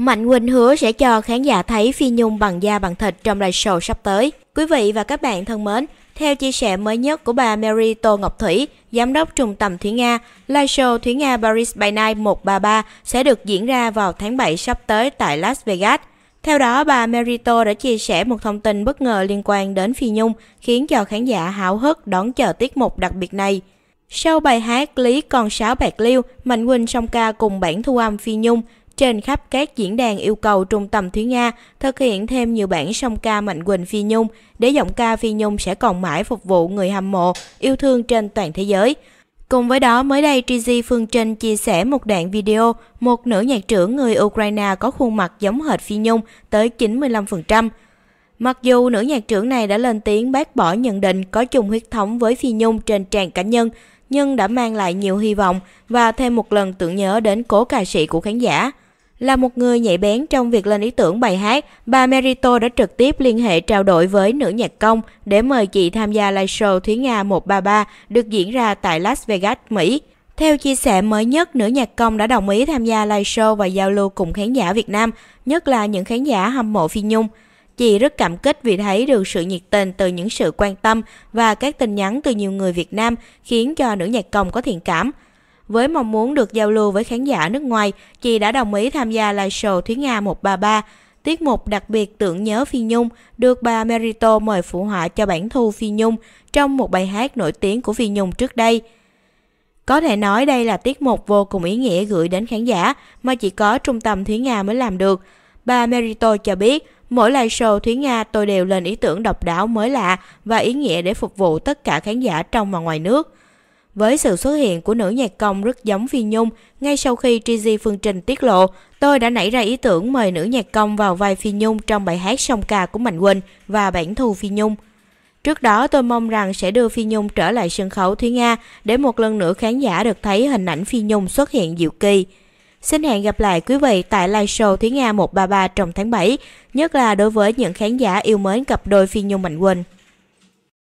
Mạnh Quỳnh hứa sẽ cho khán giả thấy Phi Nhung bằng da bằng thịt trong live show sắp tới. Quý vị và các bạn thân mến, theo chia sẻ mới nhất của bà Mary Tô Ngọc Thủy, giám đốc trung tâm Thúy Nga, live show Thúy Nga Paris by Night 133 sẽ được diễn ra vào tháng 7 sắp tới tại Las Vegas. Theo đó, bà Merito đã chia sẻ một thông tin bất ngờ liên quan đến Phi Nhung, khiến cho khán giả háo hức đón chờ tiết mục đặc biệt này. Sau bài hát Lý Con Sáo Bạc Liêu, Mạnh Quỳnh song ca cùng bản thu âm Phi Nhung, trên khắp các diễn đàn yêu cầu Trung tâm Thúy Nga thực hiện thêm nhiều bản song ca Mạnh Quỳnh Phi Nhung để giọng ca Phi Nhung sẽ còn mãi phục vụ người hâm mộ, yêu thương trên toàn thế giới. Cùng với đó, mới đây Trizy Phương Trinh chia sẻ một đoạn video một nữ nhạc trưởng người Ukraine có khuôn mặt giống hệt Phi Nhung tới 95%. Mặc dù nữ nhạc trưởng này đã lên tiếng bác bỏ nhận định có chung huyết thống với Phi Nhung trên trang cá nhân, nhưng đã mang lại nhiều hy vọng và thêm một lần tưởng nhớ đến cố ca sĩ của khán giả. Là một người nhạy bén trong việc lên ý tưởng bài hát, bà Merito đã trực tiếp liên hệ trao đổi với nữ nhạc công để mời chị tham gia live show Thúy Nga 133 được diễn ra tại Las Vegas, Mỹ. Theo chia sẻ mới nhất, nữ nhạc công đã đồng ý tham gia live show và giao lưu cùng khán giả Việt Nam, nhất là những khán giả hâm mộ Phi Nhung. Chị rất cảm kích vì thấy được sự nhiệt tình từ những sự quan tâm và các tin nhắn từ nhiều người Việt Nam khiến cho nữ nhạc công có thiện cảm. Với mong muốn được giao lưu với khán giả nước ngoài, chị đã đồng ý tham gia live show Thúy Nga 133. Tiết mục đặc biệt tưởng nhớ Phi Nhung được bà Merito mời phụ họa cho bản thu Phi Nhung trong một bài hát nổi tiếng của Phi Nhung trước đây. Có thể nói đây là tiết mục vô cùng ý nghĩa gửi đến khán giả mà chỉ có trung tâm Thúy Nga mới làm được. Bà Merito cho biết, mỗi live show Thúy Nga tôi đều lên ý tưởng độc đáo mới lạ và ý nghĩa để phục vụ tất cả khán giả trong và ngoài nước. Với sự xuất hiện của nữ nhạc công rất giống Phi Nhung, ngay sau khi Trizy Phương Trình tiết lộ, tôi đã nảy ra ý tưởng mời nữ nhạc công vào vai Phi Nhung trong bài hát song ca của Mạnh Quỳnh và bản thù Phi Nhung. Trước đó tôi mong rằng sẽ đưa Phi Nhung trở lại sân khấu Thúy Nga để một lần nữa khán giả được thấy hình ảnh Phi Nhung xuất hiện diệu kỳ. Xin hẹn gặp lại quý vị tại live show Thúy Nga 133 trong tháng 7, nhất là đối với những khán giả yêu mến cặp đôi Phi Nhung Mạnh Quỳnh.